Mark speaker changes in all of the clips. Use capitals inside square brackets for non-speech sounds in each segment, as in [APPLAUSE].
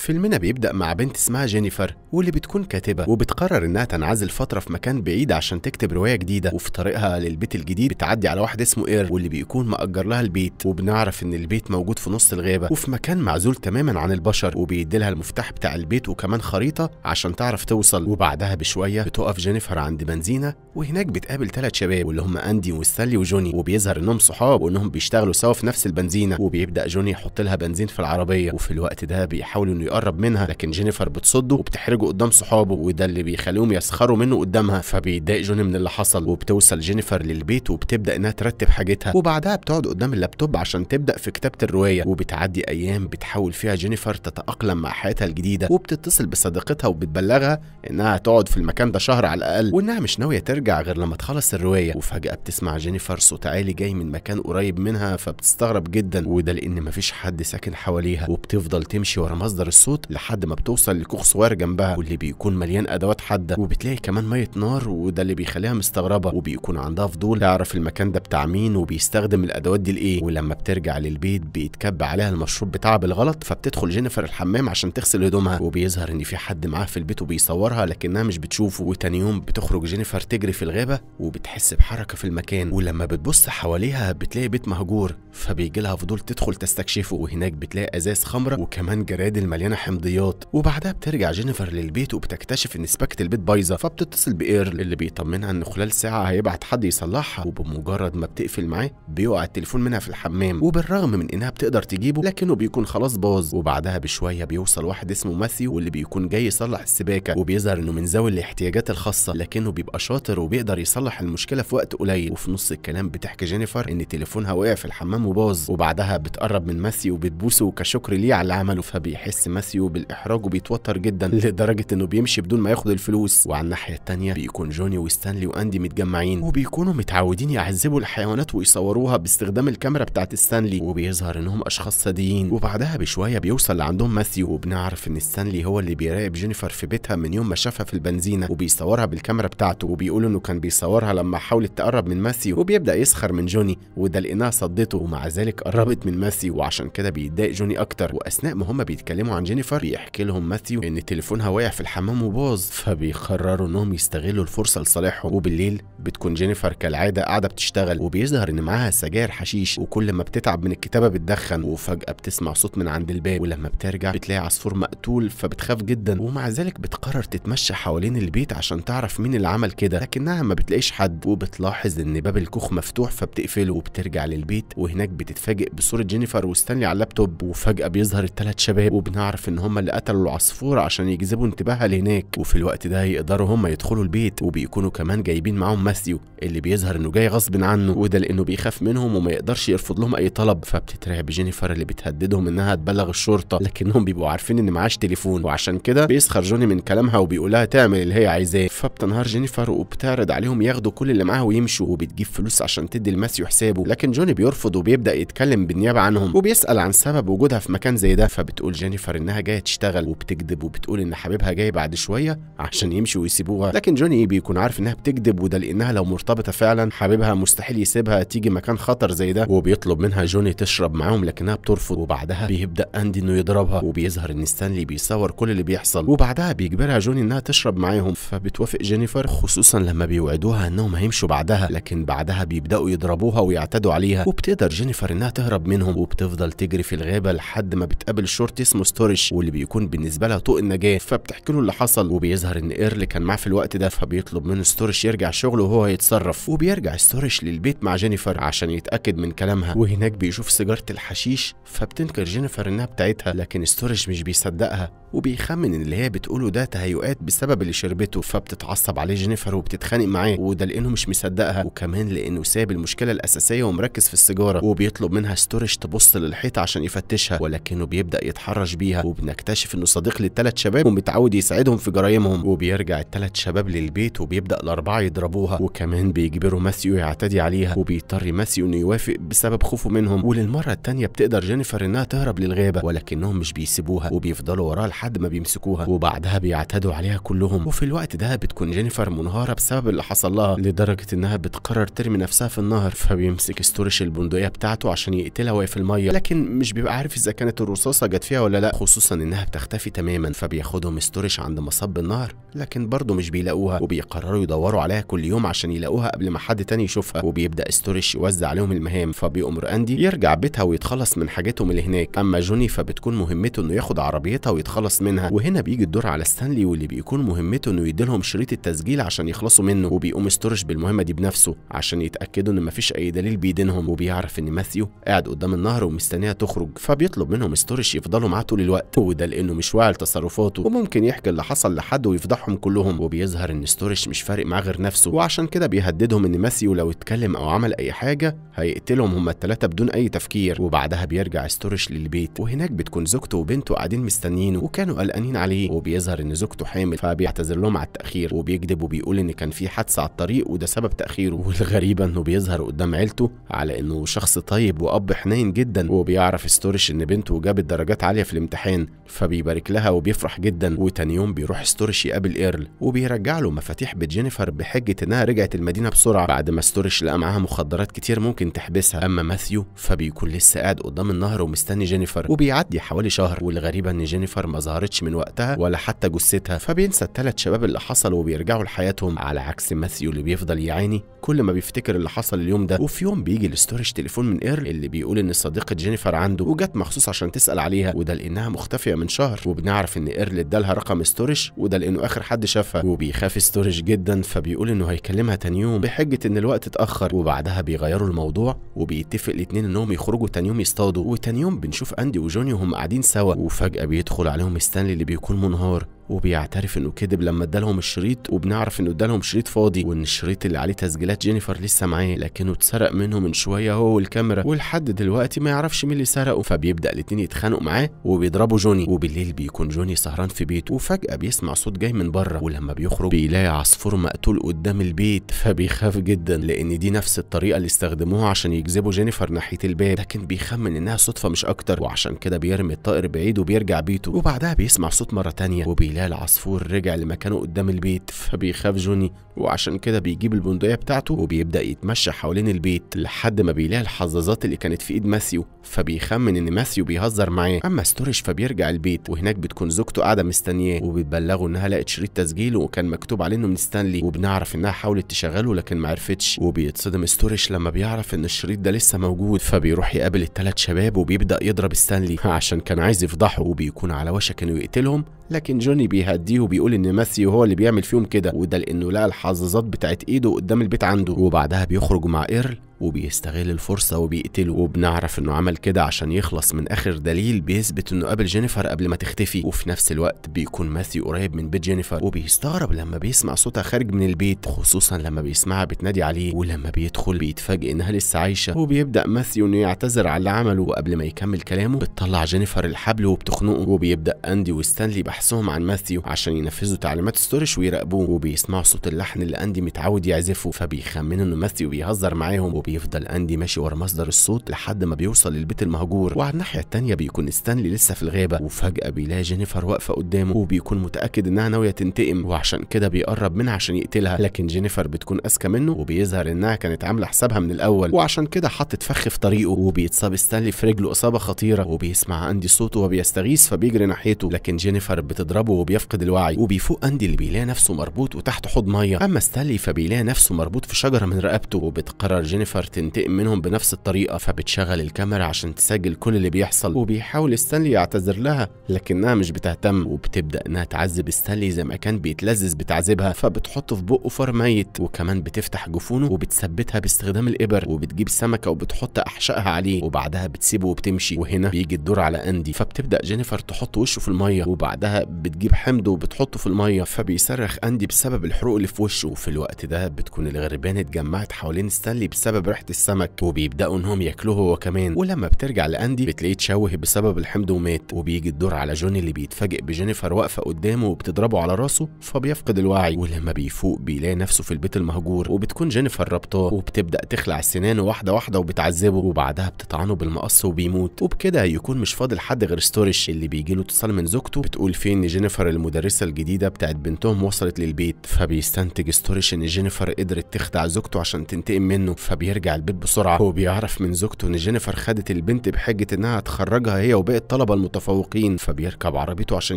Speaker 1: فيلمنا بيبدأ مع بنت اسمها جينيفر واللي بتكون كاتبة وبتقرر إنها تنعزل فترة في مكان بعيد عشان تكتب رواية جديدة وفي طريقها للبيت الجديد بتعدي على واحد اسمه إير واللي بيكون مأجر لها البيت وبنعرف إن البيت موجود في نص الغابة وفي مكان معزول تماما عن البشر وبيديلها المفتاح بتاع البيت وكمان خريطة عشان تعرف توصل وبعدها بشوية بتقف جينيفر عند بنزينة وهناك بتقابل ثلاث شباب واللي هم أندي وستالي وجوني وبيظهر إنهم صحاب وإنهم بيشتغلوا سوا في نفس البنزينة وبيبدأ جوني يحط لها بنزين في العربية وفي الوقت ده بيحاولوا إنه بيقرب منها لكن جينيفر بتصده وبتحرجه قدام صحابه وده اللي بيخليهم يسخروا منه قدامها فبيتضايق جوني من اللي حصل وبتوصل جينيفر للبيت وبتبدا انها ترتب حاجتها وبعدها بتقعد قدام اللابتوب عشان تبدا في كتابه الروايه وبتعدي ايام بتحاول فيها جينيفر تتاقلم مع حياتها الجديده وبتتصل بصديقتها وبتبلغها انها هتقعد في المكان ده شهر على الاقل وانها مش ناويه ترجع غير لما تخلص الروايه وفجاه بتسمع جينيفر صوت عالي جاي من مكان قريب منها فبتستغرب جدا وده لان مفيش حد ساكن حواليها وبتفضل تمشي ورا مصدر الصوت لحد ما بتوصل لكوخ صغير جنبها واللي بيكون مليان ادوات حاده وبتلاقي كمان ميه نار وده اللي بيخليها مستغربه وبيكون عندها فضول تعرف المكان ده بتاع مين وبيستخدم الادوات دي لايه ولما بترجع للبيت بيتكب عليها المشروب بتاعها بالغلط فبتدخل جينيفر الحمام عشان تغسل هدومها وبيظهر ان في حد معاها في البيت وبيصورها لكنها مش بتشوفه وتاني يوم بتخرج جينيفر تجري في الغابه وبتحس بحركه في المكان ولما بتبص حواليها بتلاقي بيت مهجور فبيجي لها فضول تدخل تستكشفه وهناك بتلاقي ازاز خمره وكمان جرادل مليانه مليانه حمضيات وبعدها بترجع جينيفر للبيت وبتكتشف ان سباكه البيت بايظه فبتتصل بايرل اللي بيطمنها انه خلال ساعه هيبعت حد يصلحها وبمجرد ما بتقفل معاه بيقع التليفون منها في الحمام وبالرغم من انها بتقدر تجيبه لكنه بيكون خلاص باظ وبعدها بشويه بيوصل واحد اسمه ماثيو واللي بيكون جاي يصلح السباكه وبيظهر انه من ذوي الاحتياجات الخاصه لكنه بيبقى شاطر وبيقدر يصلح المشكله في وقت قليل وفي نص الكلام بتحكي جينيفر ان تليفونها وقع في الحمام وباظ وبعدها بتقرب من ماثيو وبتبوسه كشكر ليه على اللي عمله فبيحس ماسيو بالإحراج وبيتوتر جدا [LAUGHS] لدرجة إنه بيمشي بدون ما ياخد الفلوس وعلى الناحية الثانيه بيكون جوني وستانلي وأندي متجمعين وبيكونوا متعودين يعذبوا الحيوانات ويصوروها باستخدام الكاميرا بتاعت ستانلي وبيظهر إنهم أشخاص ساديين وبعدها بشوية بيوصل لعندهم ماسيو وبنعرف إن ستانلي هو اللي بيراقب جينيفر في بيتها من يوم ما شافها في البنزينة وبيصورها بالكاميرا بتاعته وبيقول إنه كان بيصورها لما حاولت تقرب من ماسيو وبيبدأ يسخر من جوني وده لأنها صدته ومع ذلك قربت من ماسيو وعشان كده بيتضايق جوني أكتر وأثناء ما هما بيتكلموا عن جينيفر بيحكي لهم ماثيو ان تليفونها واقع في الحمام وباظ فبيقرروا انهم يستغلوا الفرصه لصالحهم وبالليل بتكون جينيفر كالعاده قاعده بتشتغل وبيظهر ان معاها سجاير حشيش وكل ما بتتعب من الكتابه بتدخن وفجاه بتسمع صوت من عند الباب ولما بترجع بتلاقي عصفور مقتول فبتخاف جدا ومع ذلك بتقرر تتمشى حوالين البيت عشان تعرف مين اللي عمل كده لكنها ما بتلاقيش حد وبتلاحظ ان باب الكوخ مفتوح فبتقفله وبترجع للبيت وهناك بتتفاجئ بصوره جينيفر وستانلي على اللابتوب وفجاه بيظهر الثلاث شباب وبنعرف عارف ان هم اللي قتلوا العصفورة عشان يجذبوا انتباهها لهناك وفي الوقت ده يقدروا هم يدخلوا البيت وبيكونوا كمان جايبين معاهم ماثيو اللي بيظهر انه جاي غصب عنه وده لانه بيخاف منهم وما يقدرش يرفض لهم اي طلب فبتترعب جينيفر اللي بتهددهم انها تبلغ الشرطة لكنهم بيبقوا عارفين ان معاش تليفون وعشان كده بيسخر جوني من كلامها وبيقولها تعمل اللي هي عايزاه فبتنهار جينيفر وبتعرض عليهم ياخدوا كل اللي معاها ويمشوا وبتجيب فلوس عشان تدي لماسيو حسابه لكن جوني بيرفض وبيبدا يتكلم بالنيابه عنهم وبيسال عن سبب وجودها في مكان زي ده فبتقول جينيفر انها انها جايه تشتغل وبتكذب وبتقول ان حبيبها جاي بعد شويه عشان يمشوا ويسيبوها لكن جوني بيكون عارف انها بتكذب وده لانها لو مرتبطه فعلا حبيبها مستحيل يسيبها تيجي مكان خطر زي ده وبيطلب منها جوني تشرب معاهم لكنها بترفض وبعدها بيبدا اندي انه يضربها وبيظهر ان ستانلي بيصور كل اللي بيحصل وبعدها بيجبرها جوني انها تشرب معاهم فبتوافق جينيفر خصوصا لما بيوعدوها انهم هيمشوا بعدها لكن بعدها بيبداوا يضربوها ويعتدوا عليها وبتقدر جينيفر انها تهرب منهم وبتفضل تجري في الغابه لحد ما بتقابل شرطي اسمه ستوري بتنطرش واللي بيكون بالنسبه لها طوق النجاه فبتحكي له اللي حصل وبيظهر ان ايرل كان معاه في الوقت ده فبيطلب من ستورش يرجع شغله وهو هيتصرف وبيرجع ستورش للبيت مع جينيفر عشان يتاكد من كلامها وهناك بيشوف سيجاره الحشيش فبتنكر جينيفر انها بتاعتها لكن ستورش مش بيصدقها وبيخمن ان اللي هي بتقوله ده تهيؤات بسبب اللي شربته فبتتعصب عليه جينيفر وبتتخانق معاه وده لانه مش مصدقها وكمان لانه ساب المشكله الاساسيه ومركز في السيجاره وبيطلب منها ستورش تبص للحيطه عشان يفتشها ولكنه بيبدا يتحرش بيها وبنكتشف انه صديق للثلاث شباب ومتعود يساعدهم في جرايمهم وبيرجع الثلاث شباب للبيت وبيبدا الاربعه يضربوها وكمان بيجبروا ماسيو يعتدي عليها وبيضطر ماسيو انه يوافق بسبب خوفه منهم وللمره الثانيه بتقدر جينيفر انها تهرب للغابه ولكنهم مش بيسيبوها وبيفضلوا وراها لحد ما بيمسكوها وبعدها بيعتدوا عليها كلهم وفي الوقت ده بتكون جينيفر منهاره بسبب اللي حصل لها لدرجه انها بتقرر ترمي نفسها في النهر فبيمسك ستورش البندقيه بتاعته عشان يقتلها وهي في الميه لكن مش بيبقى عارف اذا كانت الرصاصه جت فيها ولا لا خصوصا انها بتختفي تماما فبياخدهم ستوريش عند مصب النهر لكن برضه مش بيلاقوها وبيقرروا يدوروا عليها كل يوم عشان يلاقوها قبل ما حد تاني يشوفها وبيبدا ستوريش يوزع عليهم المهام فبيأمر اندي يرجع بيتها ويتخلص من حاجتهم اللي هناك اما جوني فبتكون مهمته انه ياخد عربيتها ويتخلص منها وهنا بيجي الدور على ستانلي واللي بيكون مهمته انه يديلهم شريط التسجيل عشان يخلصوا منه وبيقوم ستوريش بالمهمه دي بنفسه عشان يتاكدوا ان مفيش اي دليل بيدينهم وبيعرف ان ماثيو قاعد قدام النهر ومستنيها تخرج فبيطلب منهم ستورش يفضلوا معاه طول الوقت الوقت وده لانه مش واعي لتصرفاته وممكن يحكي اللي حصل لحد ويفضحهم كلهم وبيظهر ان ستوريش مش فارق معاه غير نفسه وعشان كده بيهددهم ان ماسيو لو اتكلم او عمل اي حاجه هيقتلهم هما الثلاثه بدون اي تفكير وبعدها بيرجع ستوريش للبيت وهناك بتكون زوجته وبنته قاعدين مستنيينه وكانوا قلقانين عليه وبيظهر ان زوجته حامل فبيعتذر لهم على التاخير وبيكذب وبيقول ان كان في حادثه على الطريق وده سبب تاخيره والغريبه انه بيظهر قدام عيلته على انه شخص طيب واب حنين جدا وبيعرف ستوريش ان بنته جابت درجات عاليه في الامتحان الامتحان فبيبارك لها وبيفرح جدا وتاني يوم بيروح ستورش يقابل ايرل وبيرجع له مفاتيح بيت جينيفر بحجه انها رجعت المدينه بسرعه بعد ما ستورش لقى معاها مخدرات كتير ممكن تحبسها اما ماثيو فبيكون لسه قاعد قدام النهر ومستني جينيفر وبيعدي حوالي شهر والغريبه ان جينيفر ما ظهرتش من وقتها ولا حتى جثتها فبينسى الثلاث شباب اللي حصل وبيرجعوا لحياتهم على عكس ماثيو اللي بيفضل يعاني كل ما بيفتكر اللي حصل اليوم ده وفي يوم بيجي لستورش تليفون من ايرل اللي بيقول ان صديقه جينيفر عنده وجت مخصوص عشان تسال عليها وده لانها مختفيه من شهر وبنعرف ان ايرل ادالها رقم ستورج وده لانه اخر حد شافها وبيخاف ستورج جدا فبيقول انه هيكلمها تاني يوم بحجه ان الوقت اتاخر وبعدها بيغيروا الموضوع وبيتفق الاتنين انهم يخرجوا تاني يوم يصطادوا وتاني يوم بنشوف اندي وجوني وهم قاعدين سوا وفجاه بيدخل عليهم ستانلي اللي بيكون منهار وبيعترف انه كذب لما ادالهم الشريط وبنعرف انه ادالهم شريط فاضي وان الشريط اللي عليه تسجيلات جينيفر لسه معاه لكنه اتسرق منه من شويه هو والكاميرا ولحد دلوقتي ما يعرفش مين اللي سرقه فبيبدا الاتنين يتخانقوا معاه وبيضربوا جوني وبالليل بيكون جوني سهران في بيته وفجاه بيسمع صوت جاي من بره ولما بيخرج بيلاقي عصفور مقتول قدام البيت فبيخاف جدا لان دي نفس الطريقه اللي استخدموها عشان يجذبوا جينيفر ناحيه الباب لكن بيخمن انها صدفه مش اكتر وعشان كده بيرمي الطائر بعيد وبيرجع بيته وبعدها بيسمع صوت مره تانية وبيلاقي بيلاقي العصفور رجع لمكانه قدام البيت فبيخاف جوني وعشان كده بيجيب البندقية بتاعته وبيبدأ يتمشى حوالين البيت لحد ما بيلاقي الحظاظات اللي كانت في ايد ماسيو فبيخمن ان ماسيو بيهزر معاه اما ستوريش فبيرجع البيت وهناك بتكون زوجته قاعدة مستنياه وبتبلغه انها لقت شريط تسجيل وكان مكتوب عليه انه من ستانلي وبنعرف انها حاولت تشغله لكن ما عرفتش وبيتصدم ستوريش لما بيعرف ان الشريط ده لسه موجود فبيروح يقابل الثلاث شباب وبيبدأ يضرب ستانلي عشان كان عايز يفضحه وبيكون على وشك انه يقتلهم لكن جوني بيهديه وبيقول ان ماثيو هو اللي بيعمل فيهم كده وده لانه لقى الحظاظات بتاعت ايده قدام البيت عنده وبعدها بيخرج مع ايرل وبيستغل الفرصة وبيقتله وبنعرف انه عمل كده عشان يخلص من اخر دليل بيثبت انه قابل جينيفر قبل ما تختفي وفي نفس الوقت بيكون ماثيو قريب من بيت جينيفر وبيستغرب لما بيسمع صوتها خارج من البيت خصوصا لما بيسمعها بتنادي عليه ولما بيدخل بيتفاجئ انها لسه عايشة وبيبدأ ماثيو انه يعتذر على اللي عمله وقبل ما يكمل كلامه بتطلع جينيفر الحبل وبتخنقه وبيبدأ اندي وستانلي بحثهم عن ماثيو عشان ينفذوا تعليمات ستوريش ويراقبوه وبيسمعوا صوت اللحن اللي اندي متعود يعزفه فبيخمنوا انه ماثيو بيهزر معاهم بيفضل أندي ماشي ورا مصدر الصوت لحد ما بيوصل للبيت المهجور وعلى الناحية التانية بيكون ستانلي لسه في الغابة وفجأة بيلاقي جينيفر واقفة قدامه وبيكون متأكد إنها ناوية تنتقم وعشان كده بيقرب منها عشان يقتلها لكن جينيفر بتكون أذكى منه وبيظهر إنها كانت عاملة حسابها من الأول وعشان كده حطت فخ في طريقه وبيتصاب ستانلي في رجله إصابة خطيرة وبيسمع أندي صوته وبيستغيث فبيجري ناحيته لكن جينيفر بتضربه وبيفقد الوعي وبيفوق أندي اللي بيلاقي نفسه مربوط وتحت حوض مية أما ستانلي فبيلاقي نفسه مربوط في شجرة من رقبته وبتقرر جينيفر نفر تنتقم منهم بنفس الطريقة فبتشغل الكاميرا عشان تسجل كل اللي بيحصل وبيحاول ستانلي يعتذر لها لكنها مش بتهتم وبتبدأ إنها تعذب ستانلي زي ما كان بيتلذذ بتعذيبها فبتحطه في بقه فار ميت وكمان بتفتح جفونه وبتثبتها باستخدام الإبر وبتجيب سمكة وبتحط أحشائها عليه وبعدها بتسيبه وبتمشي وهنا بيجي الدور على أندي فبتبدأ جينيفر تحط وشه في المية وبعدها بتجيب حمضه وبتحطه في المية فبيصرخ أندي بسبب الحروق اللي في وشه وفي الوقت ده بتكون الغربان اتجمعت حوالين ستانلي بسبب ريحه السمك وبيبداوا انهم ياكلوه هو كمان ولما بترجع لاندي بتلاقيه اتشوه بسبب الحمض ومات وبيجي الدور على جوني اللي بيتفاجئ بجينيفر واقفه قدامه وبتضربه على راسه فبيفقد الوعي ولما بيفوق بيلاقي نفسه في البيت المهجور وبتكون جينيفر رابطاه وبتبدا تخلع سنانه واحده واحده وبتعذبه وبعدها بتطعنه بالمقص وبيموت وبكده يكون مش فاضل حد غير ستوريش اللي بيجي له اتصال من زوجته بتقول فيه ان جينيفر المدرسه الجديده بتاعت بنتهم وصلت للبيت فبيستنتج ستوريش ان جينيفر قدرت تخدع زوجته عشان تنتقم منه فبيرجع يرجع البيت بسرعة هو بيعرف من زوجته إن جينيفر خدت البنت بحجة إنها تخرجها هي وباقي الطلبة المتفوقين فبيركب عربيته عشان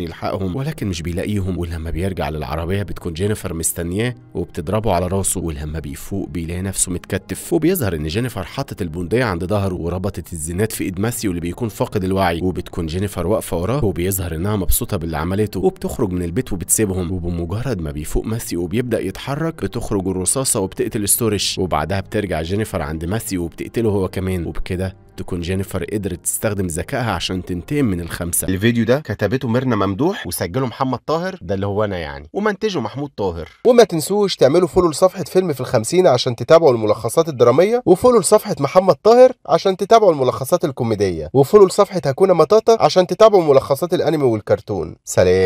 Speaker 1: يلحقهم ولكن مش بيلاقيهم ولما بيرجع للعربية بتكون جينيفر مستنياه وبتضربه على راسه ولما بيفوق بيلاقي نفسه متكتف وبيظهر إن جينيفر حطت البندية عند ظهره وربطت الزينات في إيد ماسيو اللي بيكون فاقد الوعي وبتكون جينيفر واقفة وراه وبيظهر إنها مبسوطة باللي عملته وبتخرج من البيت وبتسيبهم وبمجرد ما بيفوق ماسيو وبيبدأ يتحرك بتخرج الرصاصة وبتقتل ستوريش وبعدها بترجع جينيفر جينيفر عند ماسي وبتقتله هو كمان وبكده تكون جينيفر قدرت تستخدم ذكائها عشان تنتقم من الخمسه الفيديو ده كتبته ميرنا ممدوح وسجله محمد طاهر ده اللي هو انا يعني ومنتجه محمود طاهر وما تنسوش تعملوا فولو لصفحه فيلم في الخمسين عشان تتابعوا الملخصات الدراميه وفولو لصفحه محمد طاهر عشان تتابعوا الملخصات الكوميديه وفولو لصفحه هكونا مطاطا عشان تتابعوا ملخصات الانمي والكرتون سلام